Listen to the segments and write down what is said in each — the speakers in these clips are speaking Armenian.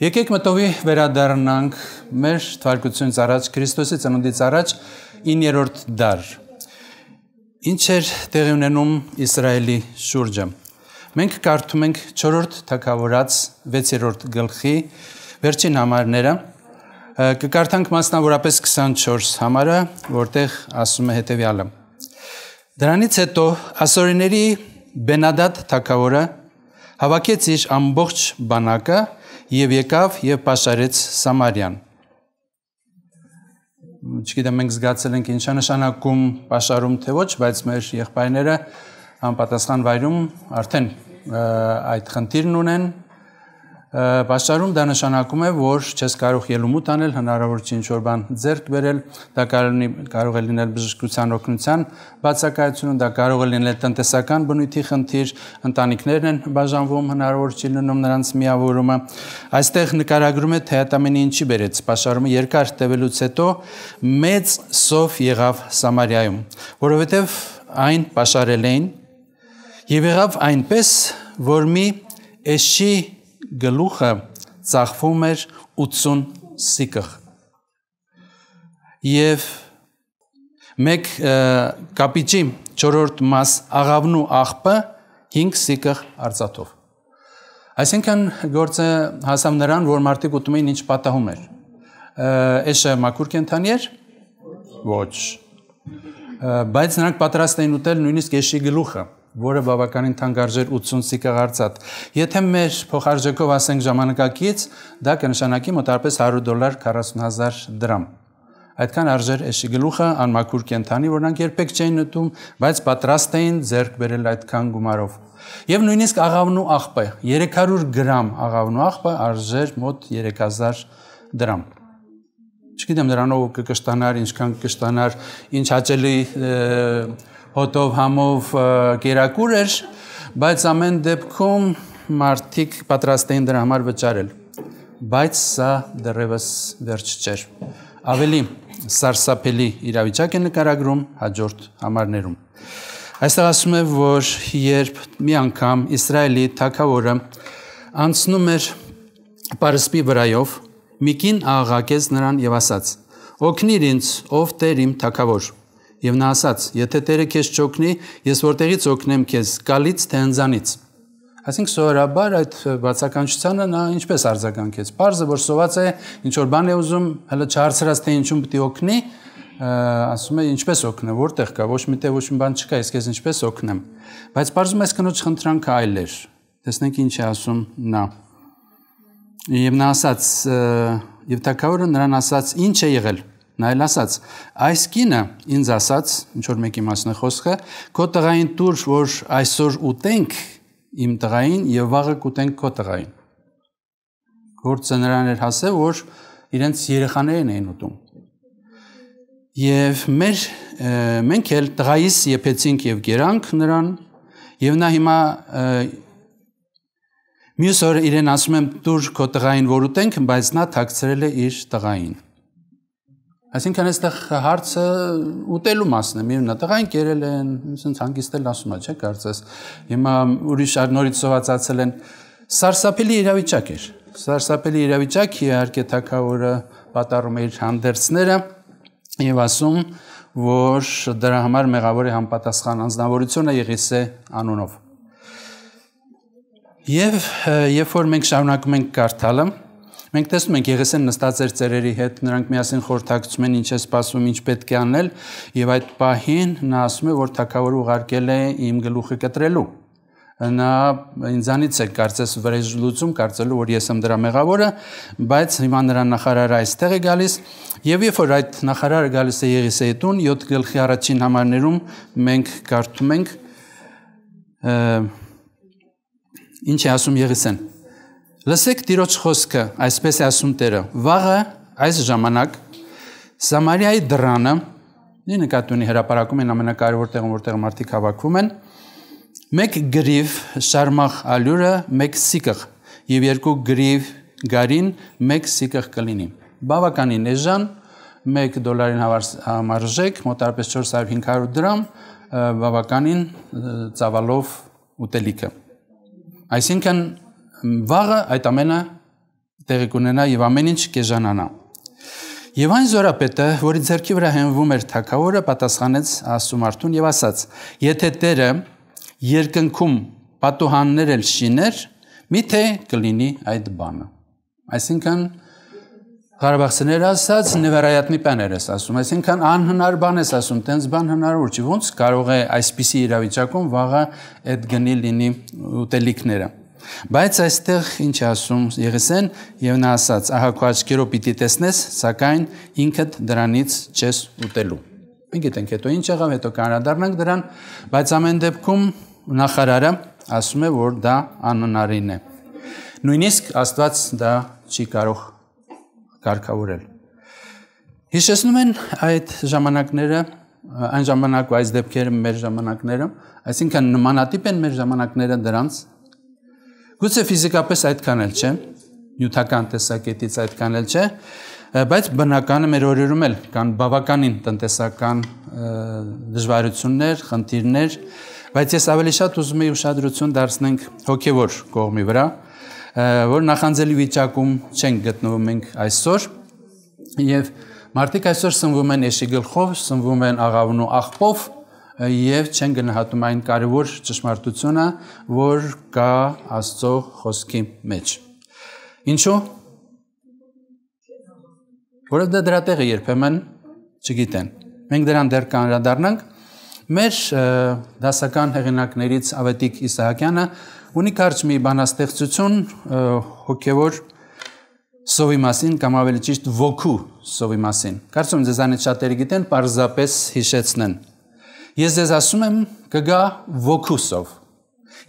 Եկեք մտովի վերադառնանք մեր թվարկությունից առաջ Քրիստոսի ծնունդից առաջ 9-րդ դար։ Ինչ էր տեղի ունենում Իսրայելի շուրջը։ Մենք կարդում ենք 4-րդ թագավորած 6-րդ գլխի վերջին համարները։ Կկարդանք մասնավորապես 24 համարը, որտեղ ասում է հետևյալը։ Դրանից հետո ասորիների Բենադադ թագավորը հավաքեց իր ամբողջ բանակը եւ եկավ եւ պաշարեց Սամարիան։ Չգիտեմ մենք զգացել ենք ինչա նշանակում պաշարում թե ոչ, բայց մեր եղբայրները անպատասխան վայրում արդեն այդ խնդիրն ունեն Պաշարում դա նշանակում է, որ չես կարող ելումուտ անել, հնարավորություն ինչ-որ բան ձեռք բերել, դա կարող է լինել բժշկության օգնության բացակայությունը, դա կարող է լինել տնտեսական բնույթի խնդիր, ընտանիքներն են բաժանվում, հնարավորություն լինում նրանց միավորումը։ Այստեղ նկարագրում է, թե այդ ամենը ինչի բերեց։ Պաշարումը երկար տևելուց հետո մեծ սով եղավ Սամարիայում, որովհետև այն պաշարել էին եւ եղավ այնպես, որ մի էշի գլուխը ծախվում էր 80 սիկղ։ Եվ մեկ կապիճի 4-րդ մաս աղավնու աղբը 5 սիկղ արծաթով։ Այսինքն գործը հասավ նրան, որ մարդիկ ուտում էին ինչ պատահում էր։ Էշը մակուր կենթանի էր։ Ոչ։ Բայց նրանք պատրաստ էին ուտել նույնիսկ էշի գլուխը որը բավականին թանկարժեր 80 սիկագարցատ։ Եթե մեր փոխարժեքով ասենք ժամանակակից, դա կնշանակի մոտարպես 100 դոլար 40000 դրամ։ Այդքան արժեր էշի գլուխը անմաքուր կենթանի, որոնք երբեք չէին նտում, բայց պատրաստ էին ձեռք բերել այդքան գումարով։ Եվ նույնիսկ աղավնու աղբը 300 գրամ աղավնու աղբը արժեր մոտ 3000 դրամ չգիտեմ նրանով կկշտանար, ինչքան կկշտանար, ինչ հաճելի հոտով համով կերակուր էր, բայց ամեն դեպքում մարդիկ պատրաստ էին դրա համար վճարել։ Բայց սա դեռևս վերջ չէր։ Ավելի սարսափելի իրավիճակ է նկարագրում հաջորդ համարներում։ Այստեղ ասում է, որ երբ մի անգամ Իսրայելի թագավորը անցնում էր Պարսպի վրայով, մի կին աղաղակեց նրան եւ ասաց. «Օգնիր ինձ, ով Տեր իմ թագավոր»։ Եվ նա ասաց. Եթե Տերը քեզ ճոկնի, ես որտեղից օգնեմ քեզ, գալից թե ընձանից։ Այսինքն սովորաբար այդ բացականչությանը նա ինչպես արձագանքեց։ Պարզը որ սոված է, ինչ որ բան է ուզում, հələ չհարցրած թե ինչու պիտի օգնի, ասում է ինչպես օգնեմ, որտեղ կա, ոչ միտե ոչ մի բան չկա, իսկ ես ինչպես օգնեմ։ Բայց պարզում է կնոջ խնդրանքը այլ էր։ Տեսնենք ինչ է ասում նա։ Եվ նա ասաց, եւ թակավորը նրան ասաց, ինչ է եղել։ Նա էլ ասաց. «Այս կինը ինձ ասաց, ինչ որ մեկի մասն է խոսքը, քո տղային դուրս որ այսօր ուտենք իմ տղային եւ վաղը կուտենք քո տղային»։ Գործը նրան էր հասել, որ իրենց երեխաներին էին ուտում։ Եվ մեր մենք էլ տղայիս եփեցինք եւ գերանք նրան եւ նա հիմա մյուս օր իրեն ասում եմ դուր քո տղային որ ուտենք, բայց նա թաքցրել է իր տղային։ Այսինքն այստեղ հարցը ուտելու մասն է, միևնույնն է, տղային կերել են, ասենց հանգիստել ասում է, չէ՞, կարծես։ Հիմա ուրիշ նորից սովածացել են։ Սարսափելի իրավիճակ էր։ Սարսափելի իրավիճակ, իհարկե թակավորը պատարում է իր հանդերձները եւ ասում, որ դրա համար մեղավորի համապատասխան անձնավորությունը Եղիսե անունով։ Եվ երբ որ մենք շարունակում ենք կարդալը, Մենք տեսնում ենք Եղեսեն նստած էր ծերերի հետ, նրանք միասին խորհրդակցում են ինչ է սպասում, ինչ պետք է անել, եւ այդ պահին նա ասում է, որ թակավորը ուղարկել է իմ գլուխը կտրելու նա ինձանից է կարծես վրեժ լուծում, կարծելու որ ես եմ դրա մեղավորը, բայց հիմա նրա նախարարը այստեղ է գալիս եւ երբ որ այդ նախարարը գալիս է Եղիսեի տուն 7 գլխի առաջին համարներում մենք կարդում ենք ինչ է ասում Եղիսեն Լսեք Տիրոջ խոսքը, այսպես է ասում Տերը. Վաղը այս ժամանակ Սամարիայի դրանը, նի նկատի ունի հրաπαրակում են ամենակարևոր տեղում, որտեղ մարդիկ հավաքվում են, մեկ գրիվ շարմախ ալյուրը, մեկ սիկղ եւ երկու գրիվ գարին մեկ սիկղ կլինի։ Բավականին էժան 1 դոլարին համարժեք, մոտարպես 400-500 դրամ, բավականին ծավալով ուտելիքը։ Այսինքն վաղը այդ ամենը տեղի կունենա եւ ամեն ինչ կեժանանա։ Եվ այն զորապետը, որի ձեռքի վրա հենվում էր թակավորը, պատասխանեց Աստծո մարդուն եւ ասաց. Եթե Տերը երկնքում պատուհաններ էլ շիներ, միթե կլինի այդ բանը։ Այսինքն Ղարաբաղցիները ասած նվերայատնի բաներ ես ասում, այսինքն անհնար բան ես ասում, տենց բան հնարավոր չի։ Ոնց կարող է այսպիսի իրավիճակում վաղը այդ գնի լինի ուտելիքները։ Բայց այստեղ ինչ ասում Եղեսեն եւ նա ասաց. ահա քո աչքերով պիտի տեսնես, սակայն ինքդ դրանից չես ուտելու։ Մենք գիտենք հետո ինչ եղավ, հետո կանադառնանք դրան, բայց ամեն դեպքում նախարարը ասում է, որ դա անհնարին է։ Նույնիսկ Աստված դա չի կարող կարգավորել։ Հիշեցնում են այդ ժամանակները, այն ժամանակ այս դեպքերը մեր ժամանակները, այսինքն նմանատիպ են մեր ժամանակները դրանց, Գուցե ֆիզիկապես այդքան էլ չէ, նյութական տեսակետից այդքան էլ չէ, բայց բնականը մեր օրերում էլ կան բավականին տնտեսական դժվարություններ, խնդիրներ, բայց ես ավելի շատ ուզում եի ուշադրություն դարձնենք հոգևոր կողմի վրա, որ նախանձելի վիճակում չեն գտնվում ենք այսօր եւ մարդիկ այսօր սնվում են էշի գլխով, սնվում են աղավնու աղբով, եւ չեն գնահատում այն կարևոր ճշմարտությունը, որ կա Աստծո խոսքի մեջ։ Ինչու՞։ Որը դա դրա տեղը երբեմն չգիտեն։ Մենք դրան դեռ կանրադառնանք։ Մեր դասական հեղինակներից Ավետիկ Իսահակյանը ունի կարճ մի բանաստեղծություն հոգևոր սովի մասին կամ ավելի ճիշտ ոգու սովի մասին։ Կարծում եմ ձեզանից շատերը գիտեն, parzapes հիշեցնեն։ Ես ձեզ ասում եմ, կգա ոգուսով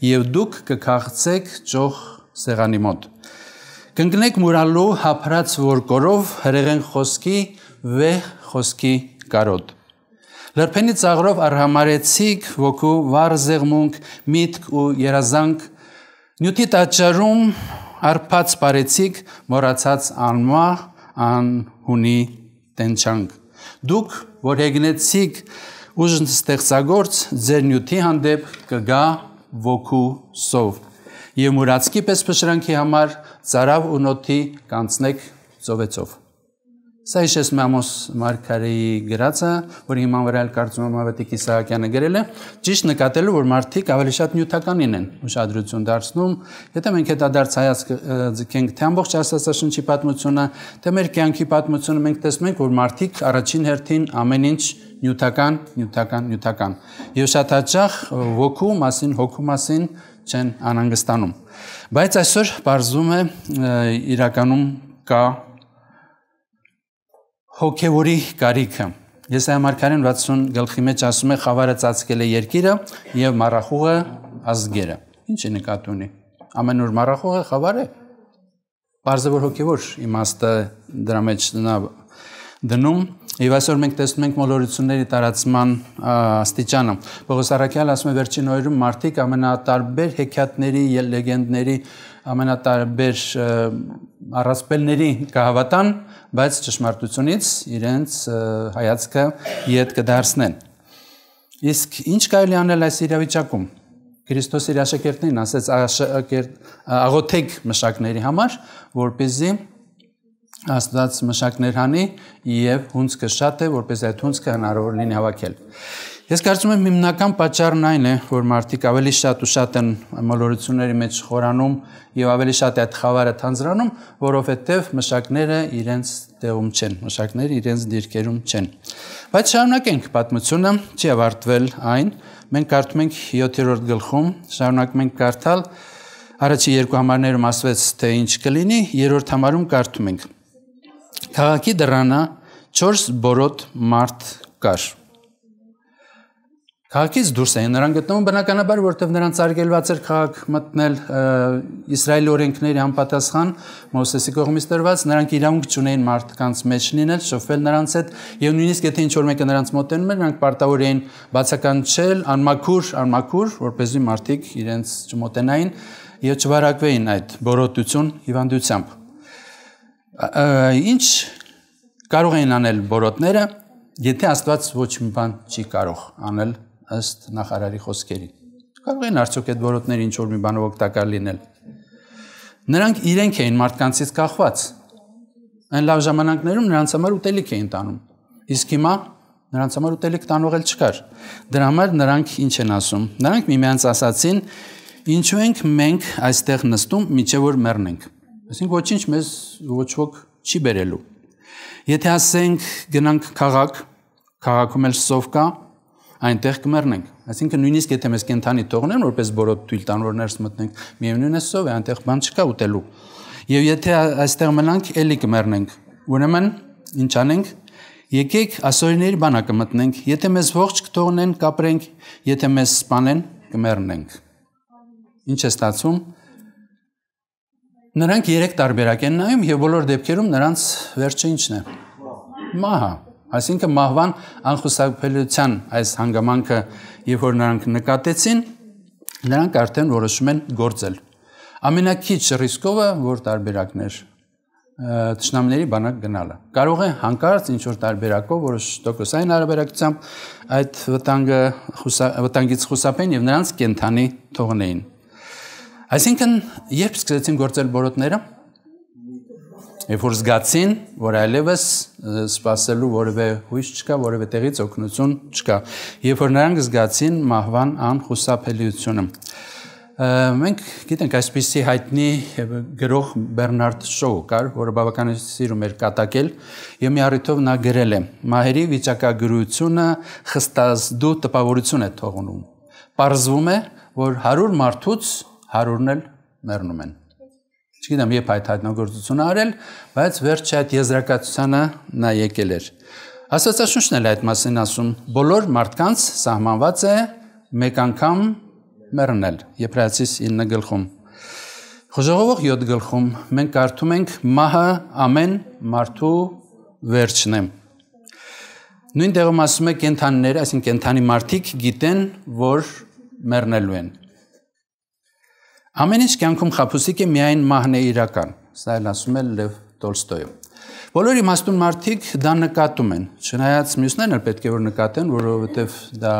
եւ դուք կքաղցեք ճոխ սեղանի մոտ։ Կընկնեք մուրալու հապրած ворկորով հրեղեն խոսքի վեհ խոսքի կարոտ։ Լրփենի ծաղրով արհամարեցիկ ոգու վար զեղմունք, միտք ու երազանք նյութի տաճարում արփած բարեցիկ մորացած անմա անհունի տենչանք։ Դուք որ հեգնեցիկ ուժն ստեղծագործ ձեր նյութի հանդեպ կգա ոգու սով։ Եվ մուրացքի պես փշրանքի համար ծարավ ու նոթի կանցնեք ծովեցով։ Սա հիշես Մամոս Մարգարեի գրածը, որ հիմա վրայել կարծում եմ Ավետիք Իսահակյանը գրել է, ճիշտ նկատելու, որ մարդիկ ավելի շատ նյութականին են ուշադրություն դարձնում, եթե մենք հետադարձ հայացք ձգենք թե ամբողջ Աստվածաշնչի պատմությունը, թե մեր կյանքի պատմությունը, մենք տեսնենք, որ մարդիկ առաջին հերթին ամեն ինչ նյութական, նյութական, նյութական։ Եվ շատ հաճախ ոգու մասին, հոգու մասին չեն անհանգստանում։ Բայց այսօր բարձում է իրականում կա հոգևորի կարիքը։ Ես համարքարեն 60 գլխի մեջ ասում է խավարը ծածկել է երկիրը եւ մարախուղը ազգերը։ Ինչ է նկատի ունի։ Ամեն օր մարախուղը խավար է։ Բարձր որ հոգևոր իմաստը դրա մեջ նա դնում Եվ այսօր մենք տեսնում ենք մոլորությունների տարածման աստիճանը։ Պողոս Արաքյալը ասում է վերջին օրերում մարդիկ ամենատարբեր հեքիաթների, լեգենդների, ամենատարբեր առասպելների կհավատան, բայց ճշմարտությունից իրենց հայացքը իդ կդարձնեն։ Իսկ ինչ կարելի անել այս իրավիճակում։ Քրիստոս իր աշակերտներին ասեց աղոթեք մշակների համար, որպեսզի աստված մշակներ հանի եւ հունցքը շատ է, որպես այդ հունցքը հնարավոր լինի հավաքել։ Ես կարծում եմ հիմնական պատճառն այն է, որ մարդիկ ավելի շատ ու շատ են մոլորությունների մեջ խորանում եւ ավելի շատ է այդ խավարը թանձրանում, որովհետեւ մշակները իրենց տեղում չեն, մշակները իրենց դիրքերում չեն։ Բայց շարունակենք պատմությունը, չի ավարտվել այն։ Մենք կարդում ենք 7-րդ գլխում, շարունակում ենք կարդալ։ Առաջի երկու համարներում ասվեց, թե ինչ կլինի, երրորդ համարում կարդում ենք Քաղաքի դռանը 4 բորոտ մարդ կար։ Քաղաքից դուրս էին նրան գտնվում բնականաբար, որտեղ նրանց արգելված էր քաղաք մտնել Իսրայելի օրենքների համապատասխան Մովսեսի կողմից տրված, նրանք իրավունք չունեին մարդկանց մեջ լինել, շոփել նրանց հետ, եւ նույնիսկ եթե ինչ-որ մեկը նրանց մոտենում էր, նրանք պարտավոր էին բացականչել անմաքուր, անմաքուր, որպեսզի մարդիկ իրենց չմոտենային եւ չվարակվեին այդ բորոտություն հիվանդությամբ։ Ինչ կարող են անել բորոտները, եթե Աստված ոչ մի բան չի կարող անել ըստ նախարարի խոսքերի։ Կարող են արդյոք այդ բորոտները ինչ որ մի բանով օգտակար լինել։ Նրանք իրենք էին մարդկանցից կախված։ Այն լավ ժամանակներում նրանց համար ուտելիք էին տանում։ Իսկ հիմա նրանց համար ուտելիք տանող էլ չկար։ Դրա համար նրանք ինչ են ասում։ Նրանք միմյանց ասացին. Ինչու ենք մենք այստեղ նստում, միջև որ մեռնենք։ Այսինքն ոչինչ մեզ ոչ ոք չի բերելու։ Եթե ասենք գնանք քաղաք, քաղաքում էլ սով կա, այնտեղ կմեռնենք։ Այսինքն նույնիսկ եթե մեզ կենթանի թողնեն, որպես բորոդ թույլ տան, որ ներս մտնենք, միևնույնն է սով է, այնտեղ բան չկա ուտելու։ Եվ եթե այստեղ մնանք, էլի կմեռնենք։ Ուրեմն ինչ անենք։ Եկեք ասորիների բանակը մտնենք, եթե մեզ ողջ կթողնեն, կապրենք, եթե մեզ սպանեն, կմեռնենք։ Ինչ է ստացվում Նրանք 3 տարբերակ են նայում եւ բոլոր դեպքերում նրանց վերջը ինչն է։ Մահը։ Այսինքն մահվան անխուսափելիության այս հանգամանքը, երբ որ նրանք նկատեցին, նրանք արդեն որոշում են գործել։ Ամենակիչ ռիսկովը որ տարբերակներ ճշնամների բանակ գնալը։ Կարող է հանկարծ ինչ որ տարբերակով որոշ տոկոսային հարաբերակցությամբ այդ վտանգը վտանգից խուսափեն եւ նրանց կենթանի թողնեին։ Այսինքն, երբ սկսեցին գործել բորոտները, երբ որ զգացին, որ այլևս սпасելու որևէ հույս չկա, որևէ տեղից օգնություն չկա, երբ որ նրանք զգացին մահվան անխուսափելիությունը, մենք գիտենք այսպիսի հայտնի գրող Բեռնարդ Շոու կար, որը բավականին սիրում էր կատակել, եւ մի առիթով նա գրել է. Մահերի վիճակագրությունը խստազդու տպավորություն է թողնում։ Պարզվում է, որ 100 մարդուց 100-ն էլ մեռնում են։ Չգիտեմ, երբ այդ հայտնագործությունը արել, բայց վերջը այդ եզրակացությանը նա եկել էր։ Աստվածաշունչն էլ այդ մասին ասում. բոլոր մարդկանց սահմանված է մեկ անգամ մեռնել։ Եբրայացիս 9 գլխում։ Խոժողովող 7 գլխում մենք կարդում ենք մահը ամեն մարդու վերջն է։ Նույն տեղում ասում է կենթանիներ, այսինքն կենթանի մարդիկ գիտեն, որ մեռնելու են։ Ամեն ինչ կյանքում խափուսիկ է միայն մահն է իրական։ Սա էլ ասում է Լև Տոլստոյը։ Բոլոր իմաստուն մարդիկ դա նկատում են։ Չնայած մյուսներն էլ պետք է որ նկատեն, որովհետև դա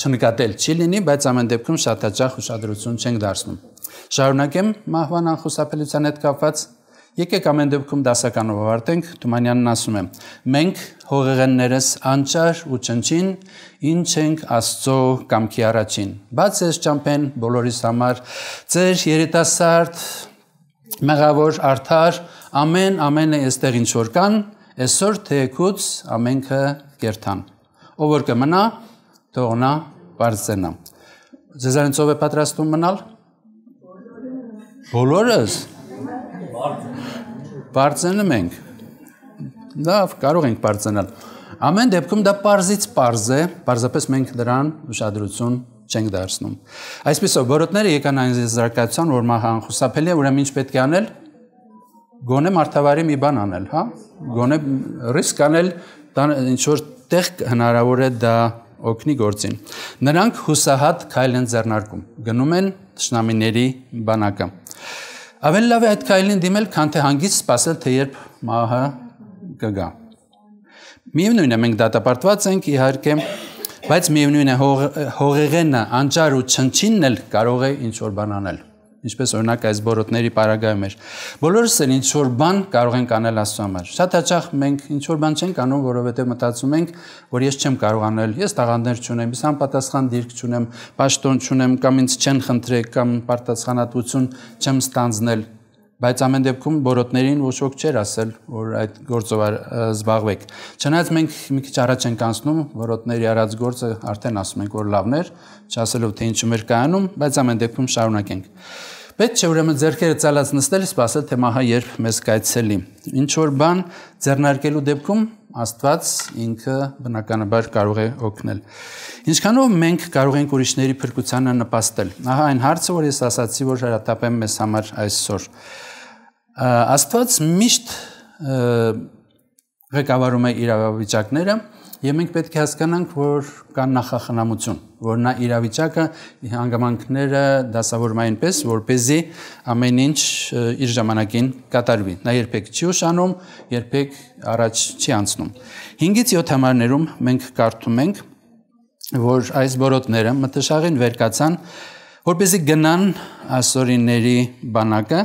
չնկատել չի լինի, բայց ամեն դեպքում շատ հաճախ ուշադրություն չենք դարձնում։ Շարունակեմ մահվան անխուսափելիության հետ կապված Եկեք ամեն դեպքում դասականով ավարտենք։ Թումանյանն ասում է. Մենք հողեղեններս անճար ու ճնչին, ինչ ենք Աստծո կամքի առաջին։ Բաց ես ճամփեն բոլորիս համար ծեր երիտասարդ մեղավոր արդար ամեն ամենը այստեղ ինչ որ կան, այսօր թեկուց ամենքը կերթան։ Ով որ կմնա, թողնա բարձենա։ Ձեզանից ով է պատրաստում մնալ։ Բոլորը։ Բոլորը։ Բարձնում ենք։ Լավ, կարող ենք բարձրանալ։ Ամեն դեպքում դա parzից parz է, parzապես մենք դրան ուշադրություն չենք դարձնում։ Այսպեսով բորոտները եկան այն զարգացան, որ մահան խուսափելի է, ուրեմն ինչ պետք է անել։ Գոնե մարտավարի մի բան անել, հա։ Գոնե ռիսկ անել, ինչ որ տեղ հնարավոր է դա օգնի գործին։ Նրանք հուսահատ քայլ են ձեռնարկում։ Գնում են ճշնամիների բանակը։ Ավելի լավ է այդ քայլին դիմել, քան թե հանգիստ սպասել, թե երբ մահը կգա։ Միևնույն է, մենք դատապարտված ենք իհարկե, բայց միևնույն է հող, հողեղենը, անճար ու չնչինն էլ կարող է ինչ որ բան անել ինչպես օրինակ այս բորոտների պարագայում էր։ Բոլորս էլ ինչ որ բան կարող ենք անել Աստծո համար։ Շատ հաճախ մենք ինչ որ բան չենք անում, որովհետև մտածում ենք, որ ես չեմ կարող անել, ես տաղանդներ չունեմ, ես անպատասխան դիրք չունեմ, պաշտոն չունեմ կամ ինձ չեն խնդրել կամ պարտասխանատվություն չեմ ստանձնել բայց ամեն դեպքում բորոտներին ոչ ոք չէր ասել, որ այդ գործով զբաղվեք։ Չնայած մենք մի քիչ առաջ ենք անցնում, բորոտների արած գործը արդեն ասում ենք, որ լավն էր, չասելով թե ինչու մեր կայանում, բայց ամեն դեպքում շարունակենք։ Պետք չէ ուրեմն зерքերը ցալած նստել, սпасել թե մահա երբ մեզ կայցելի։ Ինչ որ բան ձեռնարկելու դեպքում Աստված ինքը բնականաբար կարող է օգնել։ Ինչքանով մենք կարող ենք ուրիշների փրկությանը նպաստել։ Ահա այն հարցը, որ ես ասացի, որ հրատապեմ մեզ համար այսօր։ այս Աստված միշտ ղեկավարում է իրավիճակները եւ մենք պետք է հասկանանք, որ կան նախախնամություն, որ նա իրավիճակը հանգամանքները դասավորում է այնպես, որ เป զի ամեն ինչ իր ժամանակին կատարվի։ Նա երբեք չի ուշանում, երբեք առաջ չի անցնում։ 5-ից 7 համարներում մենք կարդում ենք, որ այս բորոտները մտշաղին վերկացան որպեսզի գնան ասորիների բանակը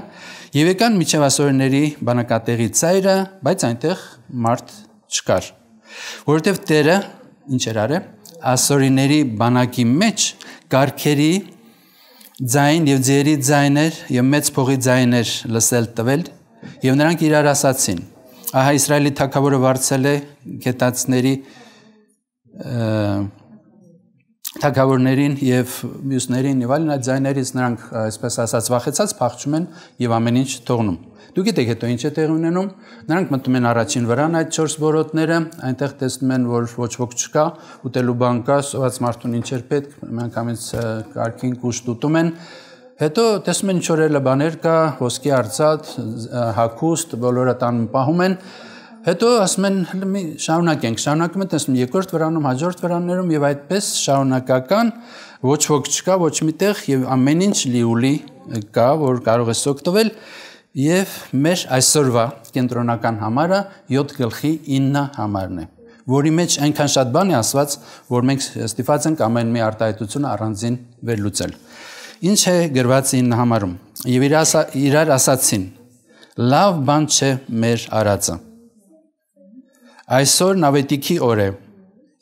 եւ եկան միջև ասորիների բանակատեղի ծայրը, բայց այնտեղ մարդ չկար։ Որովհետեւ Տերը ինչ էր արել ասորիների բանակի մեջ գարկերի ձայն եւ ձերի ձայներ եւ մեծ փողի ձայներ լսել տվել եւ նրանք իրար ասացին ահա իսրայելի թակավորը վարձել է գետացների թակավորներին եւ մյուսներին եւ այլն այդ ձայներից նրանք այսպես ասած վախեցած փախչում են եւ ամեն ինչ թողնում։ Դուք գիտեք հետո ինչ է տեղ ունենում։ Նրանք մտնում են առաջին վրան այդ 4 բորոտները, այնտեղ տեսնում են, որ ոչ ոք չկա, ուտելու բան կա, սոված մարդուն ինչեր պետք, միանգամից կարքին կուշ դուտում են։ Հետո տեսնում են ինչ օրերը բաներ կա, ոսկի արծաթ, հագուստ, բոլորը տանում պահում են։ Ա, Հետո ասում են մի շարունակենք, շարունակում են տեսնում երկրորդ վրանում, հաջորդ վրաններում եւ այդպես շարունակական ոչ ոք չկա, ոչ միտեղ եւ ամեն ինչ լիուլի կա, որ կարող ես օգտվել եւ մեր այսօրվա կենտրոնական համարը 7 գլխի 9 համարն է որի մեջ այնքան շատ բան է ասված, որ մենք ստիփած ենք ամեն մի արտահայտություն առանձին վերլուծել։ Ինչ է գրված 9 համարում։ Եվ իր ասա, իրար ասացին. լավ բան չէ մեր արածը։ Այսօր նավետիքի օր է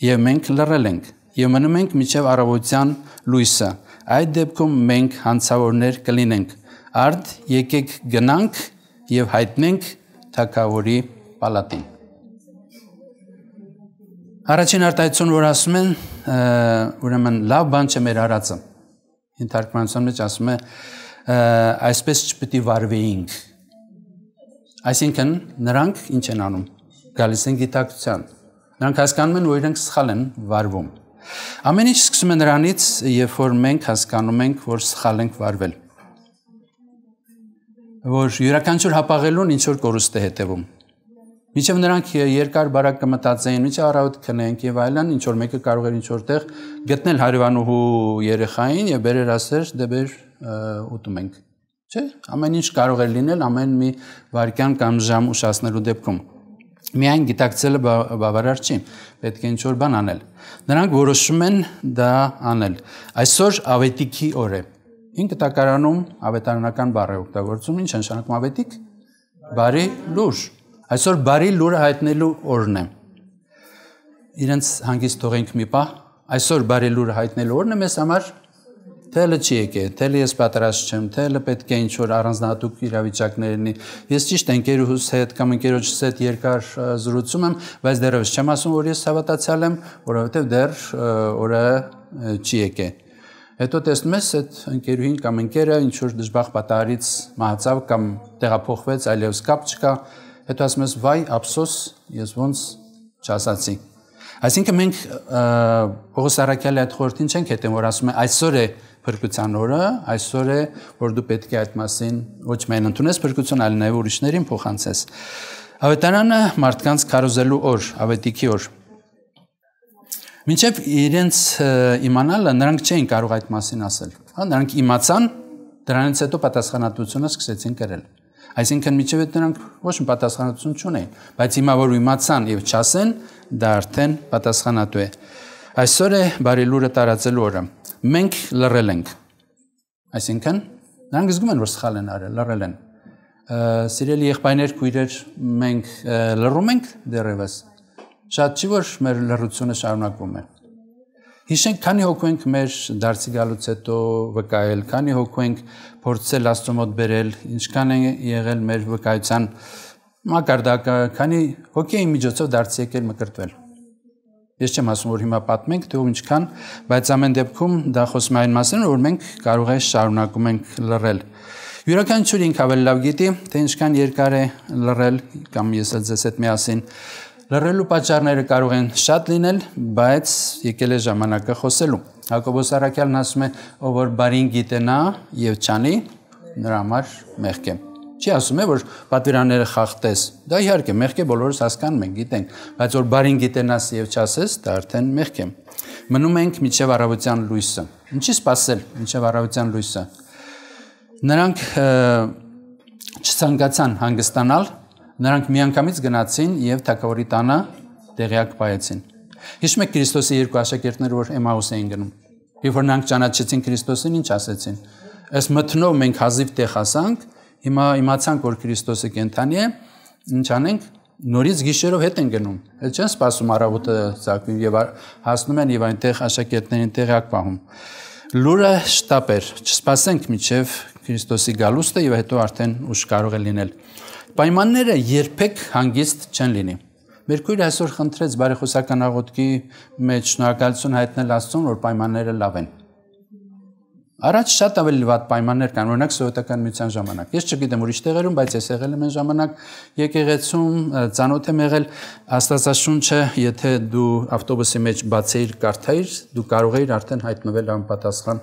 եւ մենք լռել ենք եւ մնում ենք միջև առավոտյան լույսը։ Այդ դեպքում մենք հանցավորներ կլինենք։ Արդ եկեք գնանք եւ հայտնենք թակավորի պալատին։ Առաջին արտահայտություն, որ ասում են, ուրեմն լավ բան չէ մեր արածը։ Ենթարկմանության մեջ ասում է այսպես չպետք է վարվեինք։ Այսինքն նրանք ինչ են անում գալիս են գիտակցության։ Նրանք հասկանում են, որ իրենք սխալ են վարվում։ Ամեն ինչ սկսում է նրանից, երբ որ մենք հասկանում ենք, որ սխալ ենք վարվել։ Որ յուրաքանչյուր հապաղելուն ինչ որ կորուստ է հետևում։ Միջև նրանք երկար բարակ կմտածեին, միջի առավոտ քնենք եւ այլն, ինչ որ մեկը կարող էր ինչ որտեղ գտնել հարևանուհու երեխային եւ բերեր ասեր, դե բեր ուտում ենք։ Չէ՞, ամեն ինչ կարող էր լինել ամեն մի վարքյան կամ ժամ ուշացնելու դեպքում։ Միայն գիտակցելը բա, բավարար չի, պետք է ինչ-որ բան անել։ Նրանք որոշում են դա անել։ Այսօր ավետիքի օր է։ Ինքը տակարանում ավետարանական բառը օգտագործում, ինչ նշանակում ավետիք։ Բարի լուր։ Այսօր բարի լուրը հայտնելու օրն է։ Իրենց հանգիստ թողենք մի պահ։ Այսօր բարի լուրը հայտնելու օրն է մեզ համար թե լը չի եկե, թե լի ես պատրաստ չեմ, թե լը պետք է ինչ որ առանձնահատուկ իրավիճակներ լինի։ Ես ճիշտ ընկերուհուս հետ կամ ընկերոջս հետ երկար զրուցում եմ, բայց դեռևս չեմ ասում, որ ես հավատացյալ եմ, որովհետև դեռ օրը չի եկե։ Հետո տեսնում ես այդ ընկերուհին կամ ընկերը ինչ որ դժբախ պատահարից մահացավ կամ տեղափոխվեց, այլևս կապ չկա։ Հետո ասում ես՝ «Վայ, ափսոս, ես ոնց չասացի»։ Այսինքն մենք Պողոս Արաքյալի այդ խորհրդին չենք հետևում, որ ասում է այսօր է փրկության օրը այսօր է, որ դու պետք է այդ մասին ոչ միայն ընդունես փրկություն, այլ նաև ուրիշներին փոխանցես։ Ավետարանը մարդկանց քարոզելու օր, ավետիքի օր։ Մինչև իրենց իմանալը նրանք չէին կարող այդ մասին ասել։ Հա նրանք իմացան, դրանից հետո պատասխանատվությունը սկսեցին կրել։ Այսինքն միջև այդ նրանք ոչ մի պատասխանատվություն չունեն, բայց հիմա որ իմացան եւ չասեն, դա արդեն պատասխանատու է։ Այսօր է բարի լուրը տարածելու օրը մենք լռել ենք։ Այսինքն նրանք զգում են որ սխալ են արել, լռել են։ Սիրելի եղբայրներ, քույրեր, մենք լռում ենք դեռևս։ Շատ չի որ մեր լռությունը շարունակվում է։ Հիշենք, քանի հոգու ենք մեր դարձի գալուց հետո վկայել, քանի հոգու ենք փորձել Աստծո մոտ բերել, ինչքան է եղել մեր վկայության մակարդակը, քանի հոգեի միջոցով դարձի եկել մկրտվել։ Ես չեմ ասում, որ հիմա պատմենք թե ու ինչքան, բայց ամեն դեպքում դա խոսում է այն մասին, որ մենք կարող է շարունակում ենք լռել։ Յուրաքանչյուր ինք ավելի լավ գիտի, թե ինչքան երկար է լռել կամ ես էլ ձեզ հետ միասին Լռելու պատճառները կարող են շատ լինել, բայց եկել է ժամանակը խոսելու։ Հակոբոս Արաքյալն ասում է, ով որ բարին գիտենա եւ ճանի, նրա համար մեղք է։ Չի ասում է որ պատվիրանները խախտես։ Դա իհարկե մեղք է, բոլորս հասկանում ենք, գիտենք, բայց որ բարին գիտենաս եւ չասես, դա արդեն մեղք է։ Մնում ենք միջև առավոտյան լույսը։ Ինչի՞ սпасել միջև առավոտյան լույսը։ Նրանք չցանկացան հանգստանալ, նրանք միանգամից գնացին եւ թակավորի տանը տեղյակ պայեցին։ Հիշում եք Քրիստոսի երկու աշակերտները, որ Էմաուս էին գնում։ Երբ որ նրանք ճանաչեցին Քրիստոսին, ինչ ասեցին։ Այս մթնով մենք հազիվ տեղ հասանք, Հիմա իմացանք, որ Քրիստոսը կենթանի է, ինչ անենք նորից գիշերով հետ են գնում։ Էլ չեն սպասում առավոտը ցակվում եւ հասնում են եւ այնտեղ աշակերտներին տեղակ պահում։ Լուրը շտապ էր, չսպասենք միջև Քրիստոսի գալուստը եւ հետո արդեն ուշ կարող է լինել։ Պայմանները երբեք հանգիստ չեն լինի։ Մեր քույրը այսօր խնդրեց բարեխոսական աղոթքի մեջ շնորհակալություն հայտնել Աստծուն, որ պայմանները լավ են։ Առաջ շատ ավելի վատ պայմաններ կան, օրինակ սովետական միության ժամանակ։ Ես չգիտեմ ուրիշ տեղերում, բայց ես եղել եմ այն ժամանակ եկեղեցում, ծանոթ եմ եղել Աստվածաշունչը, եթե դու ավտոբուսի մեջ բացեիր կարդայիր, դու կարող էիր արդեն հայտնվել անպատասխան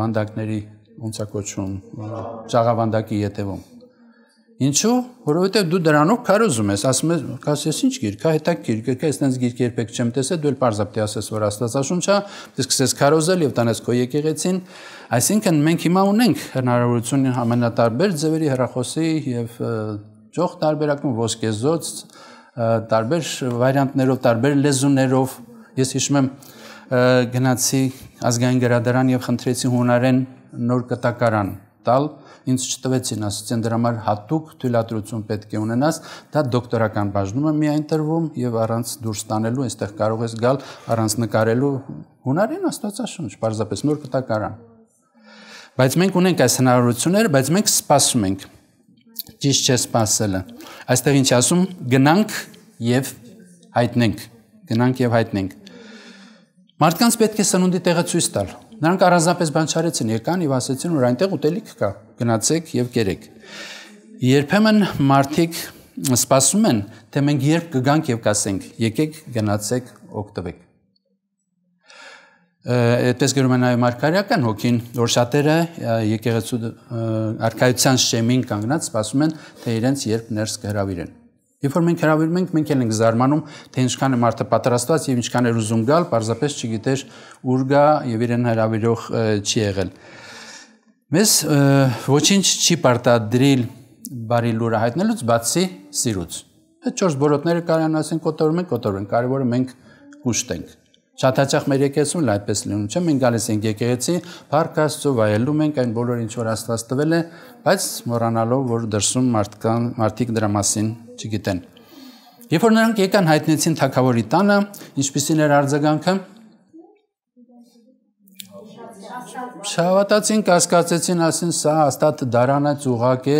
վանդակների ոնց է կոչվում, ճաղավանդակի ետևում։ Ինչու՞, որովհետև դու դրանով քարոզում ես, ասում ես, ասես ինչ գիրք, հա հետաքրքիր գիրք, այստենց գիրք երբեք չեմ տեսել, դու էլ parzapti ասես, որ Աստվածաշունչա, դու դե սկսես քարոզել եւ տանես քո եկեղեցին։ Այսինքն մենք հիմա ունենք հնարավորություն ամենատարբեր ձևերի հրախոսի եւ ճոխ տարբերակում ոսկեզոց տարբեր վարիանտներով, տարբեր լեզուներով։ Ես հիշում եմ գնացի ազգային գրադարան եւ խնդրեցի հունարեն նոր կտակարան տալ ինձ չտվեցին, ասեցին դրա համար հատուկ թույլատրություն պետք է ունենաս, դա դոկտորական բաժնում է միայն տրվում եւ առանց դուրս տանելու այստեղ կարող ես գալ առանց նկարելու հունարին աստվածաշունչ, parzapes նոր կտակարան։ Բայց մենք ունենք այս հնարավորությունները, բայց մենք սպասում ենք ճիշտ չէ սпасելը։ Այստեղ ինչ ասում, գնանք եւ հայտնենք, գնանք եւ հայտնենք։ Մարդկանց պետք է սնունդի տեղը ցույց տալ։ Նրանք առանձնապես բանչարեցին եկան եւ ասեցին, որ այնտեղ ուտելիք կա, գնացեք եւ գերեք։ Երբեմն մարդիկ սպասում են, թե մենք երբ կգանք եւ կասենք, եկեք գնացեք օգտվեք։ Այդպես գրում է նաեւ մարգարեական հոգին, որ շատերը եկեղեցու արքայության շեմին կանգնած սպասում են, թե իրենց երբ ներս կհրավիրեն։ Երբ որ մենք հրավիրում ենք, մենք ենք զարմանում, թե ինչքան է մարդը պատրաստված եւ ինչքան էր ուզում գալ, parzapes չգիտեր ուր գա եւ իրեն հրավիրող չի եղել։ Մեզ ոչինչ չի պարտադրիլ բարի լուրը հայտնելուց բացի սիրուց։ Այդ 4 բորոտները կարան ասեն կոտորում են, կոտորում են, կարևորը մենք կուշտ ենք։ Շատ հաճախ մեր եկեղեցուն այդպես լինում չէ, մենք գալիս ենք եկեղեցի, փառք Աստծո վայելում ենք այն բոլոր ինչ որ Աստված տվել է, բայց մոռանալով, որ դրսում մարդկան մարդիկ դրա մասին չգիտեն։ Երբ որ նրանք եկան հայտնեցին թակավորի տանը, ինչպիսին էր արձագանքը, Շավատացին, կասկածեցին, ասին սա հաստատ դարան է, ծուղակ է,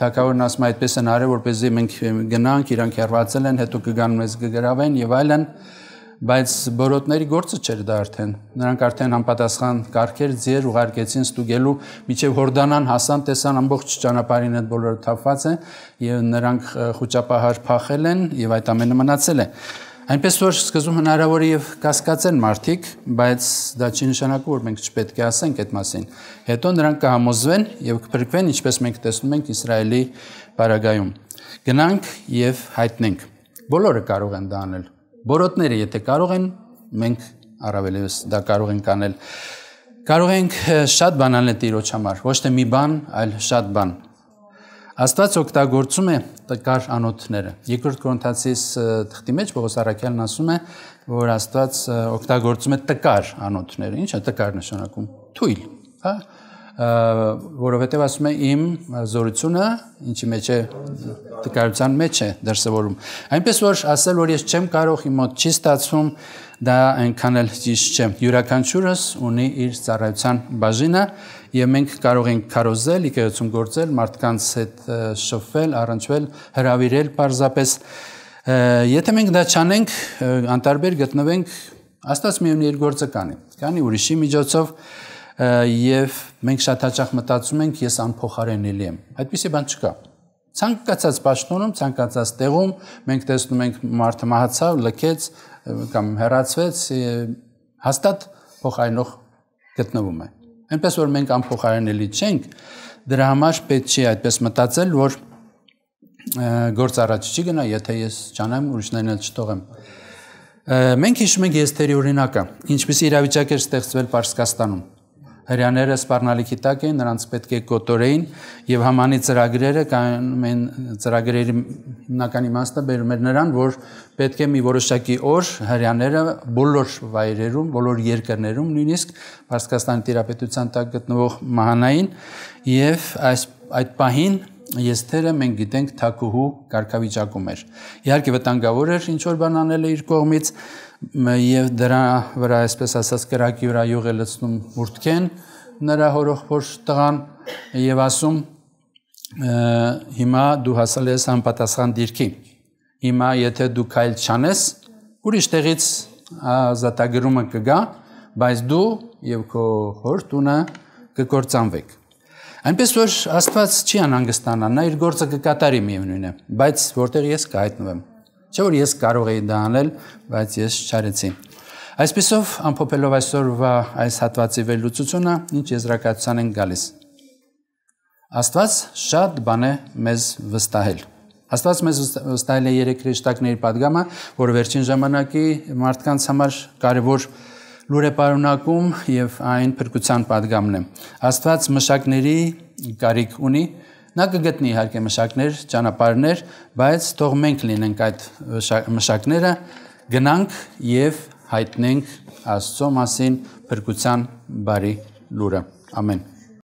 թակավորն ասում է այդպես են արել, որպեսզի մենք գնանք, իրանք հերվածել են, հետո կգան մեզ կգրավեն եւ այլն։ այլ բայց բորոտների գործը չէր դա արդեն։ Նրանք արդեն համապատասխան կարգեր ձեր ուղարկեցին ստուգելու, միջև Հորդանան հասան, տեսան ամբողջ ճանապարհին այդ բոլորը թափված է եւ նրանք խոճապահար փախել են եւ այդ ամենը մնացել է։ Այնպես որ սկզում հնարավոր է եւ կասկածեն մարդիկ, բայց դա չի նշանակում, որ մենք չպետք է ասենք այդ մասին։ Հետո նրանք կհամոզվեն եւ կփրկվեն, ինչպես մենք տեսնում ենք Իսրայելի բարագայում։ Գնանք եւ հայտնենք։ Բոլորը կարող են դա անել Բորոտները, եթե կարող են, մենք առավելևս դա կարող ենք անել։ Կարող ենք շատ բան անել Տիրոջ համար, ոչ թե մի բան, այլ շատ բան։ Աստված օգտագործում է տկար անոթները։ Երկրորդ Կորինթացիս թղթի մեջ Պողոս Արաքյալն ասում է, որ Աստված օգտագործում է տկար անոթները։ Ինչ է տկար նշանակում։ Թույլ, հա՞ որովհետև ասում է իմ զորությունը ինչի մեջ է տկարության մեջ է դրսևորում այնպես որ ասել որ ես չեմ կարող իմ մոտ չի ստացվում դա այնքան էլ ճիշտ չէ յուրաքանչյուրս ունի իր ծառայության բաժինը եւ մենք կարող ենք քարոզել իկեյոցում գործել մարդկանց հետ շփվել առնչվել հրավիրել parzapes եթե մենք դա չանենք անտարբեր գտնվենք աստված միայն իր գործը կանի կանի ուրիշի միջոցով եւ մենք շատ հաճախ մտածում ենք ես անփոխարենելի եմ։ Այդպիսի բան չկա։ Ցանկացած պաշտոնում, ցանկացած տեղում մենք տեսնում ենք մարդը մահացավ, լքեց կամ հեռացվեց, հաստատ փոխարինող գտնվում է։ Այնպես որ մենք անփոխարենելի չենք, դրա համար պետք չի այդպես մտածել, որ գործ առաջ չի գնա, եթե ես ճանաեմ ուրիշներին էլ չթողեմ։ Մենք հիշում ենք Եստերի օրինակը, ինչպիսի իրավիճակ էր ստեղծվել Պարսկաստանում։ Հрьяները սпарնալիքի տակ էին, նրանց պետք է կոտորեին եւ համանի ծրագրերը կանում են ծրագրերի հիմնական իմաստը բերում էր նրան, որ պետք է մի որոշակի օր հрьяները բոլոր վայրերում, բոլոր երկրներում, նույնիսկ Պարսկաստանի Տիրապետության տակ գտնվող մահանային եւ այս այդ պահին Եստերը մենք գիտենք Թակուհու կարգավիճակում էր։ Իհարկե վտանգավոր էր ինչ որ բան անել իր կողմից, եւ դրա վրա այսպես ասած կրակի վրա յուղ է լցնում մուրտքեն նրա հորոխոր տղան եւ ասում հիմա դու հասել ես անպատասխան դիրքի հիմա եթե դու քայլ չանես ուրիշ տեղից ազատագրումը կգա բայց դու եւ քո խորտունը կկործանվեք այնպես որ աստված չի անհանգստանա նա իր գործը կկատարի միևնույնն է բայց որտեղ ես կհայտնվեմ կա Չէ որ ես կարող էի դա անել, բայց ես չարեցի։ Այսպեսով ամփոփելով այսօրվա այս հատվածի վերլուծությունը, ինչ եզրակացության են գալիս։ Աստված շատ բան է մեզ վստահել։ Աստված մեզ վստահել է երեք հրեշտակների падգամը, որը վերջին ժամանակի մարդկանց համար կարևոր լուր է պարունակում եւ այն փրկության падգամն է։ Աստված մշակների կարիք ունի, Նա կգտնի իհարկե մշակներ, ճանապարհներ, բայց թող մենք լինենք այդ մշակները, գնանք եւ հայտնենք Աստծո մասին փրկության բարի լուրը։ Ամեն։